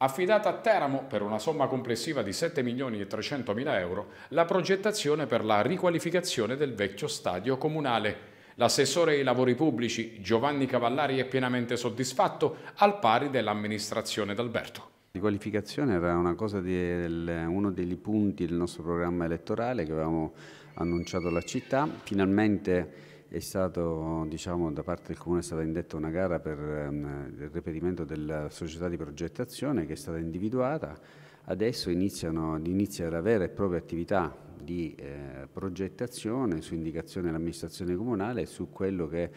Affidata a Teramo per una somma complessiva di 7 milioni e 300 mila euro la progettazione per la riqualificazione del vecchio stadio comunale. L'assessore ai lavori pubblici Giovanni Cavallari è pienamente soddisfatto al pari dell'amministrazione d'Alberto. La riqualificazione era del, uno dei punti del nostro programma elettorale che avevamo annunciato alla città. Finalmente è stato, diciamo, da parte del Comune è stata indetta una gara per um, il reperimento della società di progettazione che è stata individuata. Adesso iniziano, inizia la vera e propria attività di eh, progettazione su indicazione dell'amministrazione comunale e su quello che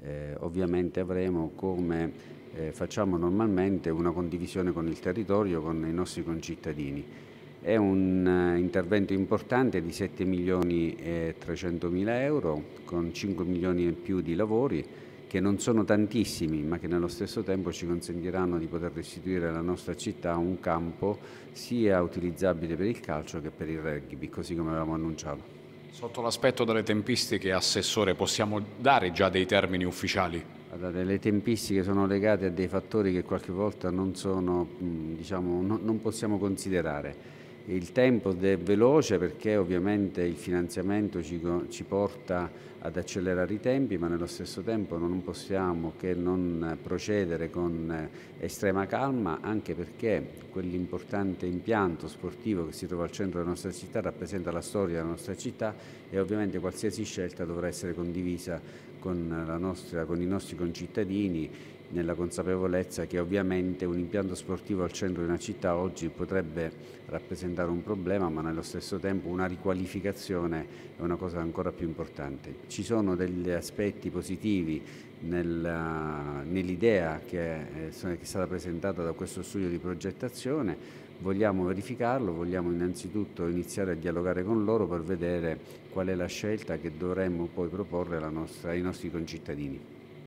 eh, ovviamente avremo come eh, facciamo normalmente una condivisione con il territorio, con i nostri concittadini. È un eh, intervento importante di 7 milioni e 300 mila euro con 5 milioni e più di lavori che non sono tantissimi ma che nello stesso tempo ci consentiranno di poter restituire alla nostra città un campo sia utilizzabile per il calcio che per il rugby così come avevamo annunciato. Sotto l'aspetto delle tempistiche, Assessore, possiamo dare già dei termini ufficiali? Guardate, le tempistiche sono legate a dei fattori che qualche volta non, sono, diciamo, non possiamo considerare il tempo è veloce perché ovviamente il finanziamento ci, ci, porta ad accelerare i tempi, ma nello stesso tempo non possiamo che non procedere con estrema calma, anche perché quell'importante impianto sportivo che si trova al centro della nostra città rappresenta la storia della nostra città e ovviamente qualsiasi scelta dovrà essere condivisa con, nostra, con i nostri concittadini nella consapevolezza che ovviamente un impianto sportivo al centro di una città oggi potrebbe rappresentare un problema, ma nello stesso tempo una riqualificazione è una cosa ancora più importante. Ci sono degli aspetti positivi nell'idea eh, che, è stata presentata da questo studio di progettazione, vogliamo verificarlo, vogliamo innanzitutto iniziare a dialogare con loro per vedere qual è la scelta che dovremmo poi proporre ai nostri concittadini.